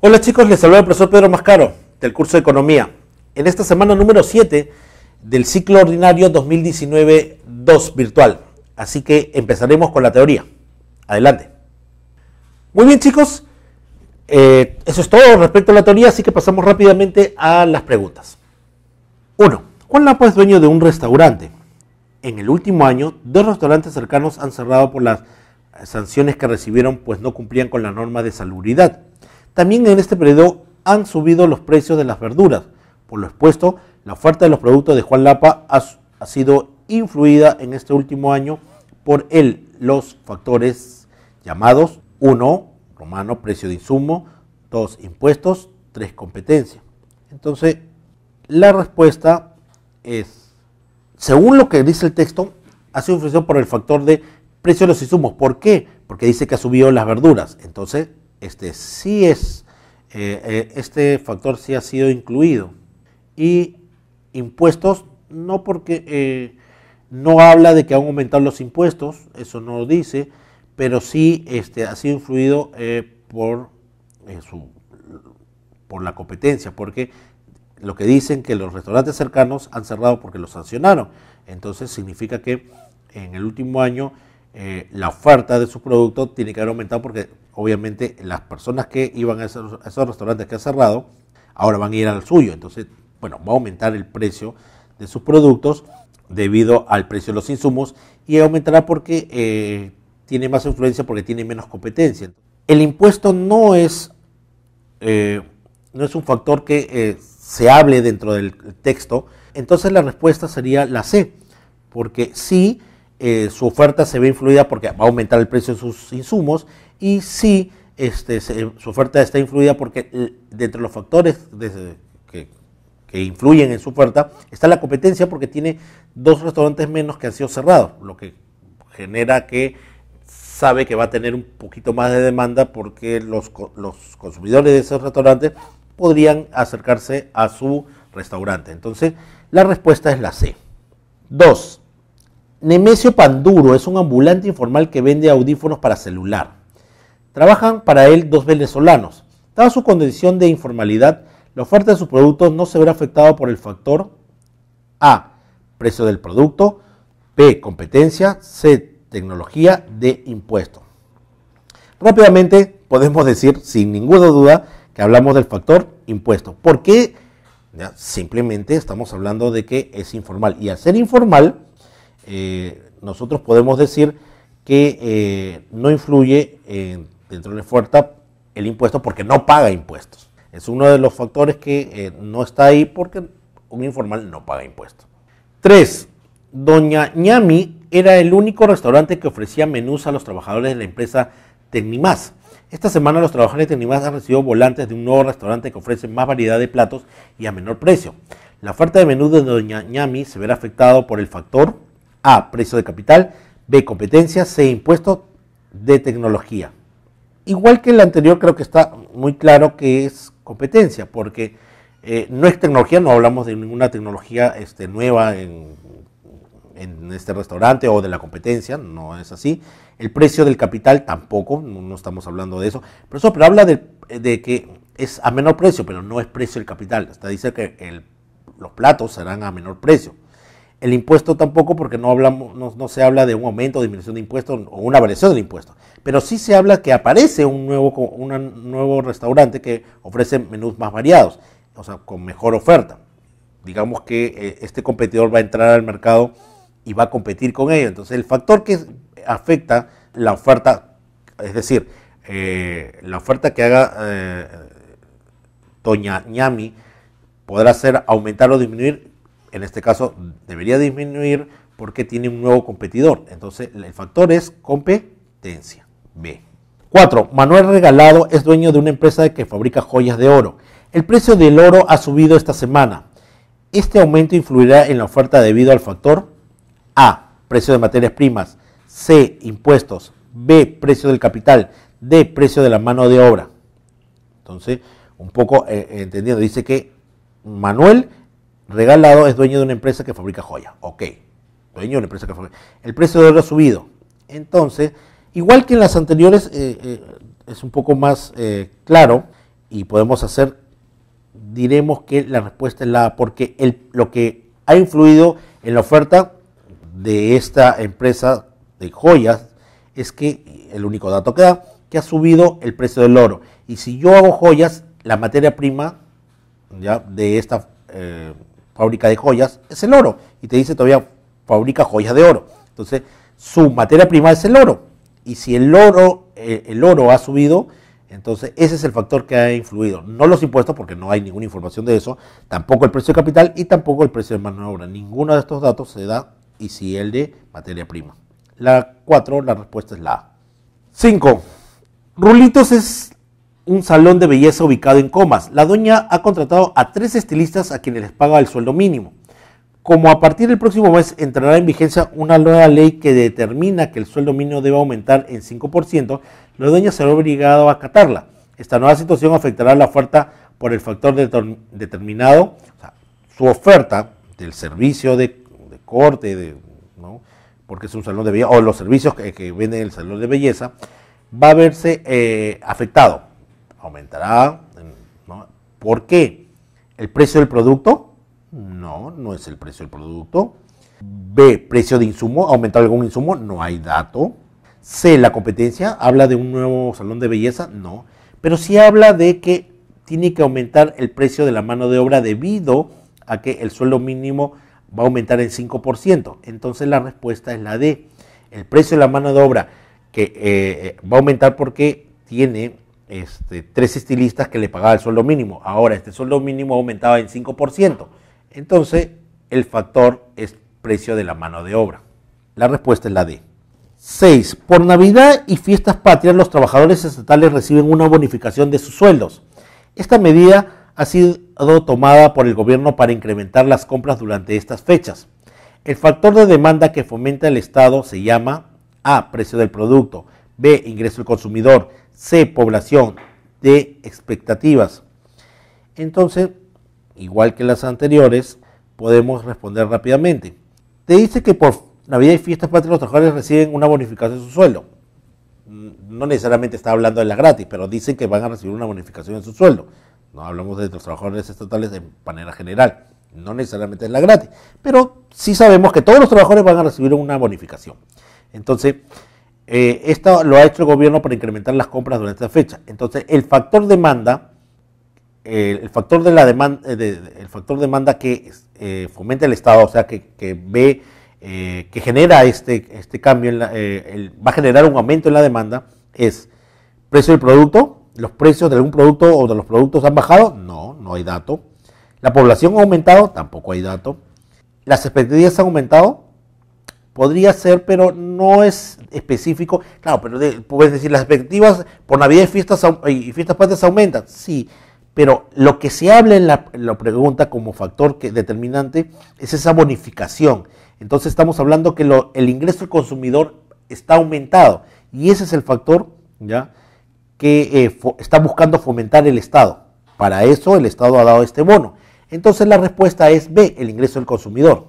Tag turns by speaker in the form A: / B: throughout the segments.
A: Hola chicos, les saluda el profesor Pedro Mascaro del curso de Economía. En esta semana número 7 del ciclo ordinario 2019-2 virtual. Así que empezaremos con la teoría. Adelante. Muy bien chicos, eh, eso es todo respecto a la teoría, así que pasamos rápidamente a las preguntas. 1. ¿Cuál es dueño de un restaurante? en el último año, dos restaurantes cercanos han cerrado por las sanciones que recibieron, pues no cumplían con la norma de salubridad. También en este periodo han subido los precios de las verduras. Por lo expuesto, la oferta de los productos de Juan Lapa ha, sido influida en este último año por él, los factores llamados 1, romano, precio de insumo, 2, impuestos, 3, competencia. Entonces, la respuesta es según lo que dice el texto, ha sido influido por el factor de precio de los insumos. ¿Por qué? Porque dice que ha subido las verduras. Entonces, este sí es, eh, eh, este factor sí ha sido incluido. Y impuestos, no porque eh, no habla de que han aumentado los impuestos, eso no lo dice, pero sí este, ha sido influido por, por la competencia, porque lo que dicen que los restaurantes cercanos han cerrado porque los sancionaron. Entonces significa que en el último año eh, la oferta de sus productos tiene que haber aumentado porque obviamente las personas que iban a esos, restaurantes que han cerrado ahora van a ir al suyo. Entonces, bueno, va a aumentar el precio de sus productos debido al precio de los insumos y aumentará porque eh, tiene más influencia, porque tiene menos competencia. El impuesto no es, eh, no es un factor que se hable dentro del texto, entonces la respuesta sería la C, porque sí, eh, su oferta se ve influida porque va a aumentar el precio de sus insumos y sí, este, su oferta está influida porque dentro de los factores que, influyen en su oferta está la competencia porque tiene dos restaurantes menos que han sido cerrados, lo que genera que sabe que va a tener un poquito más de demanda porque los, los consumidores de esos restaurantes podrían acercarse a su restaurante. Entonces, la respuesta es la C. 2. Nemesio Panduro es un ambulante informal que vende audífonos para celular. Trabajan para él dos venezolanos. Dada su condición de informalidad, la oferta de su producto no se verá afectada por el factor A, precio del producto, B, competencia, C, tecnología, D, impuesto. Rápidamente podemos decir sin ninguna duda que hablamos del factor impuesto. ¿Por qué? simplemente estamos hablando de que es informal. Y al ser informal, eh, nosotros podemos decir que eh, no influye eh, dentro de la fuerza el impuesto porque no paga impuestos. Es uno de los factores que no está ahí porque un informal no paga impuestos. Tres, Doña ñami era el único restaurante que ofrecía menús a los trabajadores de la empresa Tecnimás. Esta semana los trabajadores de han recibido volantes de un nuevo restaurante que ofrece más variedad de platos y a menor precio. La oferta de menú de Doña Ñami se verá afectado por el factor A, precio de capital, B, competencia, C, impuesto de tecnología. Igual que el anterior, creo que está muy claro que es competencia, porque eh, no es tecnología, no hablamos de ninguna tecnología este, nueva en este restaurante o de la competencia, no es así. El precio del capital tampoco, no, estamos hablando de eso. Pero eso, habla de, eh, de, que es a menor precio, pero no es precio del capital. Hasta dice que los platos serán a menor precio. El impuesto tampoco, porque no, hablamos, no, se habla de un aumento o disminución de impuestos o una variación del impuesto. Pero sí se habla que aparece un nuevo, un nuevo restaurante que ofrece menús más variados, o sea, con mejor oferta. Digamos que eh, este competidor va a entrar al mercado y va a competir con ellos. Entonces, el factor que afecta la oferta, es decir, eh, la oferta que haga Toña eh, Ñami podrá ser aumentar o disminuir, en este caso debería disminuir porque tiene un nuevo competidor. Entonces el factor es competencia. B. 4. Manuel Regalado es dueño de una empresa que fabrica joyas de oro. El precio del oro ha subido esta semana. Este aumento influirá en la oferta debido al factor A, precio de materias primas, C. Impuestos. B. Precio del capital. D. Precio de la mano de obra. Entonces, un poco eh, eh, entendiendo, dice que Manuel Regalado es dueño de una empresa que fabrica joyas. Ok, dueño de una empresa que fabrica. El precio de oro ha subido. Entonces, igual que en las anteriores, eh, es un poco más claro y podemos hacer, diremos que la respuesta es la porque el, lo que ha influido en la oferta de esta empresa de joyas es que, el único dato que da, que ha subido el precio del oro. Y si yo hago joyas, la materia prima ¿ya? de esta eh, fábrica de joyas es el oro. Y te dice todavía, fábrica joyas de oro. Entonces, su materia prima es el oro. Y si el oro, eh, el oro ha subido, entonces ese es el factor que ha influido. No los impuestos, porque no hay ninguna información de eso, tampoco el precio de capital y tampoco el precio de mano de obra. Ninguno de estos datos se da y si el de materia prima. La 4, la respuesta es la A. 5. Rulitos es un salón de belleza ubicado en Comas. La dueña ha contratado a tres estilistas a quienes les paga el sueldo mínimo. Como a partir del próximo mes entrará en vigencia una nueva ley que determina que el sueldo mínimo debe aumentar en 5%, la dueña será obligada a acatarla. Esta nueva situación afectará la oferta por el factor determinado, o sea, su oferta del servicio de, de corte, de, porque es un salón de belleza, o los servicios que, que vende el salón de belleza, va a verse eh, afectado. Aumentará. Mm, ¿Por qué? ¿El precio del producto? No, no es el precio del producto. B, precio de insumo, aumentado algún insumo, no hay dato. C, la competencia, habla de un nuevo salón de belleza, no. Pero sí habla de que tiene que aumentar el precio de la mano de obra debido a que el sueldo mínimo va a aumentar en 5%. Entonces la respuesta es la D. El precio de la mano de obra que eh, va a aumentar porque tiene este, tres estilistas que le pagaba el sueldo mínimo. Ahora este sueldo mínimo aumentaba en 5%. Entonces el factor es precio de la mano de obra. La respuesta es la D. 6. Por Navidad y fiestas patrias los trabajadores estatales reciben una bonificación de sus sueldos. Esta medida ha sido tomada por el gobierno para incrementar las compras durante estas fechas. El factor de demanda que fomenta el Estado se llama A. Precio del producto, B. Ingreso del consumidor, C. Población, D. Expectativas. Entonces, igual que las anteriores, podemos responder rápidamente. Te dice que por Navidad y fiestas patrias los trabajadores reciben una bonificación de su sueldo. Mm, no necesariamente está hablando de la gratis, pero dicen que van a recibir una bonificación en su sueldo. ¿no? Hablamos de los trabajadores estatales de manera general, no necesariamente es la gratis, pero sí sabemos que todos los trabajadores van a recibir una bonificación. Entonces, eh, esto lo ha hecho el gobierno para incrementar las compras durante esta fecha. Entonces, el factor demanda, el factor de la demanda, eh, el factor demanda que eh, fomenta el Estado, o sea, que, ve, que genera este, este cambio, va a generar un aumento en la demanda, es precio del producto, ¿Los precios de algún producto o de los productos han bajado? No, no hay dato. ¿La población ha aumentado? Tampoco hay dato. ¿Las expectativas han aumentado? Podría ser, pero no es específico. Claro, pero puedes decir, las expectativas por Navidad y fiestas, y fiestas aumentan. Sí, pero lo que se habla en la, pregunta como factor determinante es esa bonificación. Entonces estamos hablando que el ingreso del consumidor está aumentado. Y ese es el factor, ¿ya? que eh, está buscando fomentar el Estado. Para eso el Estado ha dado este bono. Entonces la respuesta es B, el ingreso del consumidor.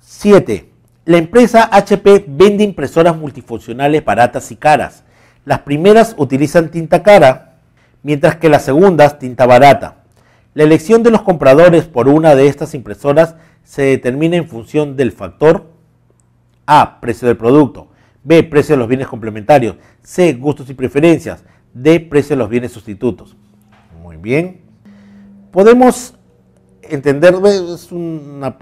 A: 7. La empresa HP vende impresoras multifuncionales baratas y caras. Las primeras utilizan tinta cara, mientras que las segundas tinta barata. La elección de los compradores por una de estas impresoras se determina en función del factor A, precio del producto, B, precio de los bienes complementarios, C, gustos y preferencias, de precio de los bienes sustitutos. Muy bien. Podemos entender, es una,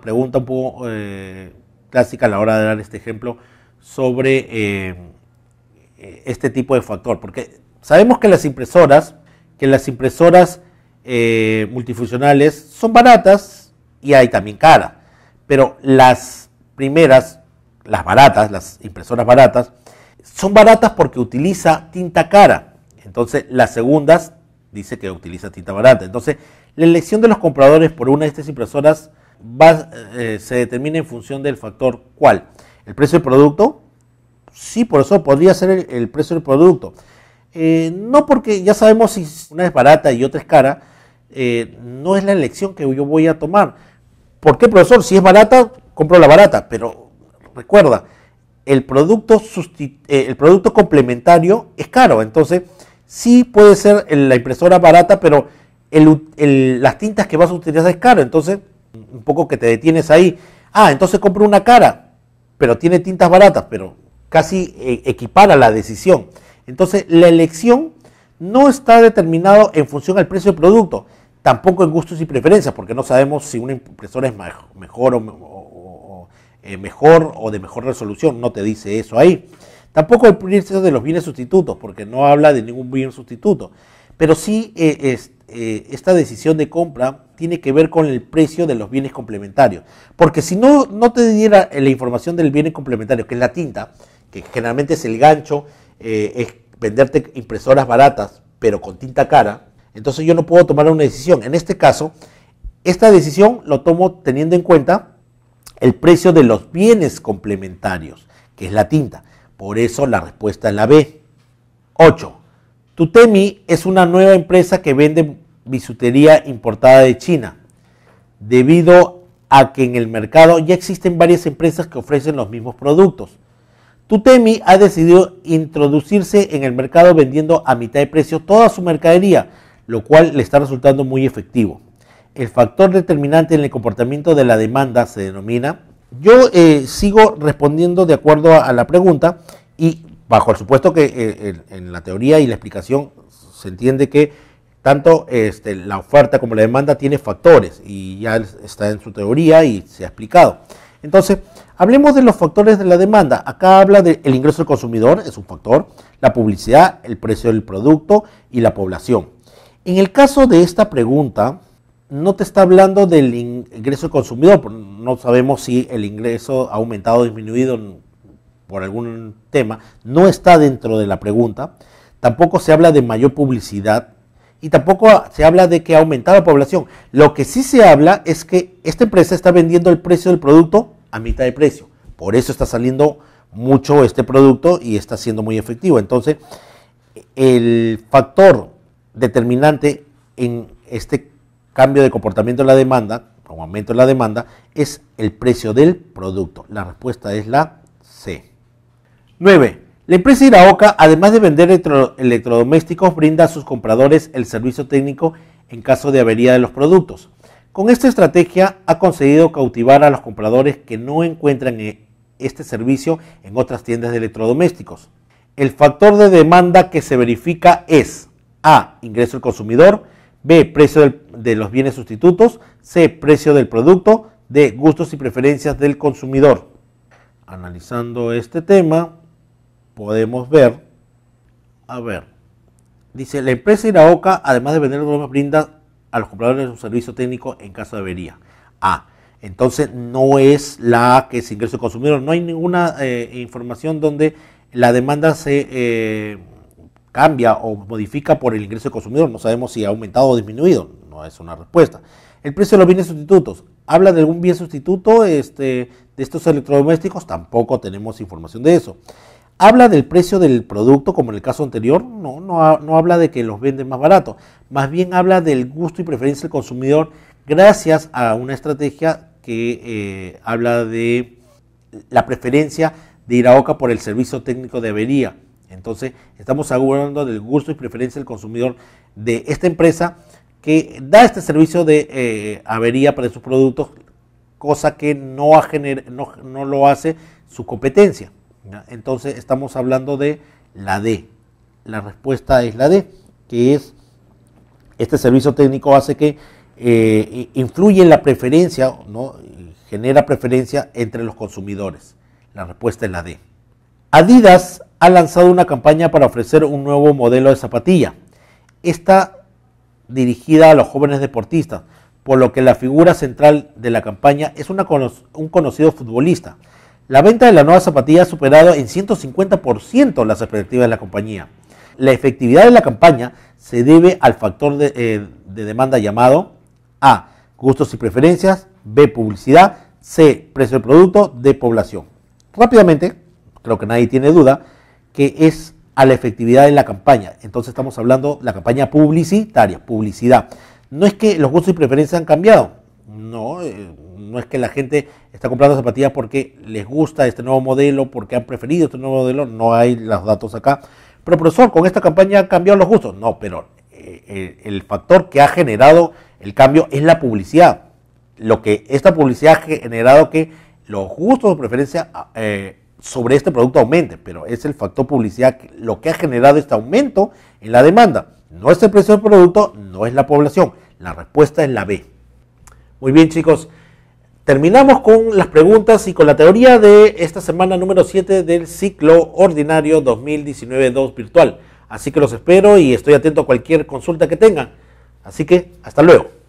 A: pregunta un poco eh, clásica a la hora de dar este ejemplo sobre eh, eh, este tipo de factor, porque sabemos que las impresoras, que las impresoras multifuncionales son baratas y hay también caras, pero las primeras, las baratas, las impresoras baratas, son baratas porque utiliza tinta cara. Entonces, las segundas dice que utiliza tinta barata. Entonces, la elección de los compradores por una de estas impresoras va, eh, se determina en función del factor cuál. El precio del producto, sí, por eso podría ser el, precio del producto. Eh, no porque ya sabemos si una es barata y otra es cara, eh, no es la elección que yo voy a tomar. ¿Por qué, profesor? Si es barata, compro la barata, pero recuerda, el producto, eh, el producto complementario es caro. Entonces, sí puede ser la impresora barata, pero las tintas que vas a utilizar es caro. Entonces, un poco que te detienes ahí. Ah, entonces compro una cara, pero tiene tintas baratas, pero casi eh, equipara la decisión. Entonces, la elección no está determinado en función al precio del producto, tampoco en gustos y preferencias, porque no sabemos si una impresora es mejor o, eh, mejor o de mejor resolución, no te dice eso ahí. Tampoco el precio de los bienes sustitutos, porque no habla de ningún bien sustituto. Pero sí eh, eh, esta decisión de compra tiene que ver con el precio de los bienes complementarios. Porque si no, no te diera la información del bien complementario, que es la tinta, que generalmente es el gancho, es venderte impresoras baratas, pero con tinta cara, entonces yo no puedo tomar una decisión. En este caso, esta decisión lo tomo teniendo en cuenta el precio de los bienes complementarios, que es la tinta. Por eso la respuesta es la B. 8. Tutemi es una nueva empresa que vende bisutería importada de China, debido a que en el mercado ya existen varias empresas que ofrecen los mismos productos. Tutemi ha decidido introducirse en el mercado vendiendo a mitad de precio toda su mercadería, lo cual le está resultando muy efectivo el factor determinante en el comportamiento de la demanda se denomina. Yo eh, sigo respondiendo de acuerdo a, la pregunta y bajo el supuesto que eh, en, la teoría y la explicación se entiende que tanto este, la oferta como la demanda tiene factores y ya está en su teoría y se ha explicado. Entonces, hablemos de los factores de la demanda. Acá habla del ingreso del consumidor, es un factor, la publicidad, el precio del producto y la población. En el caso de esta pregunta, no te está hablando del ingreso consumido, consumidor, no sabemos si el ingreso ha aumentado o disminuido por algún tema, no está dentro de la pregunta, tampoco se habla de mayor publicidad y tampoco se habla de que ha aumentado la población. Lo que sí se habla es que esta empresa está vendiendo el precio del producto a mitad de precio, por eso está saliendo mucho este producto y está siendo muy efectivo. Entonces, el factor determinante en este caso, cambio de comportamiento de la demanda, o aumento de la demanda, es el precio del producto. La respuesta es la C. 9. La empresa Iraoka, además de vender electrodomésticos, brinda a sus compradores el servicio técnico en caso de avería de los productos. Con esta estrategia ha conseguido cautivar a los compradores que no encuentran eh, este servicio en otras tiendas de electrodomésticos. El factor de demanda que se verifica es A. Ingreso del consumidor B. Precio de los bienes sustitutos. C. Precio del producto. D. Gustos y preferencias del consumidor. Analizando este tema, podemos ver, a ver, dice, la empresa Iraoka, además de vender los brinda a los compradores un servicio técnico en caso de avería. A. Entonces no es la A que es ingreso al consumidor. No hay ninguna eh, información donde la demanda se... Eh, cambia o modifica por el ingreso del consumidor. No sabemos si ha aumentado o disminuido. No es una respuesta. El precio de los bienes sustitutos. ¿Habla de algún bien sustituto este, de estos electrodomésticos? Tampoco tenemos información de eso. ¿Habla del precio del producto como en el caso anterior? No, no, habla de que los venden más barato. Más bien habla del gusto y preferencia del consumidor gracias a una estrategia que eh, habla de la preferencia de OCA por el servicio técnico de avería. Entonces, estamos hablando del gusto y preferencia del consumidor de esta empresa que da este servicio de eh, avería para sus productos, cosa que no, lo hace su competencia. Entonces, estamos hablando de la D. La respuesta es la D, que es este servicio técnico hace que eh, influye en la preferencia, ¿no? genera preferencia entre los consumidores. La respuesta es la D. Adidas ha lanzado una campaña para ofrecer un nuevo modelo de zapatilla. Está dirigida a los jóvenes deportistas, por lo que la figura central de la campaña es un conocido futbolista. La venta de la nueva zapatilla ha superado en 150% las expectativas de la compañía. La efectividad de la campaña se debe al factor de, eh, de demanda llamado A. Gustos y preferencias, B. Publicidad, C. Precio del producto, D. Población. Rápidamente, creo que nadie tiene duda, que es a la efectividad de la campaña. Entonces estamos hablando de la campaña publicitaria, publicidad. No es que los gustos y preferencias han cambiado, no, eh, no es que la gente está comprando zapatillas porque les gusta este nuevo modelo, porque han preferido este nuevo modelo, no hay los datos acá. Pero profesor, con esta campaña han cambiado los gustos. No, pero eh, el, factor que ha generado el cambio es la publicidad. Lo que esta publicidad ha generado que los gustos o preferencias eh, sobre este producto aumente, pero es el factor publicidad lo que ha generado este aumento en la demanda. No es el precio del producto, no es la población. La respuesta es la B. Muy bien chicos, terminamos con las preguntas y con la teoría de esta semana número 7 del ciclo ordinario 2019-2 virtual. Así que los espero y estoy atento a cualquier consulta que tengan. Así que hasta luego.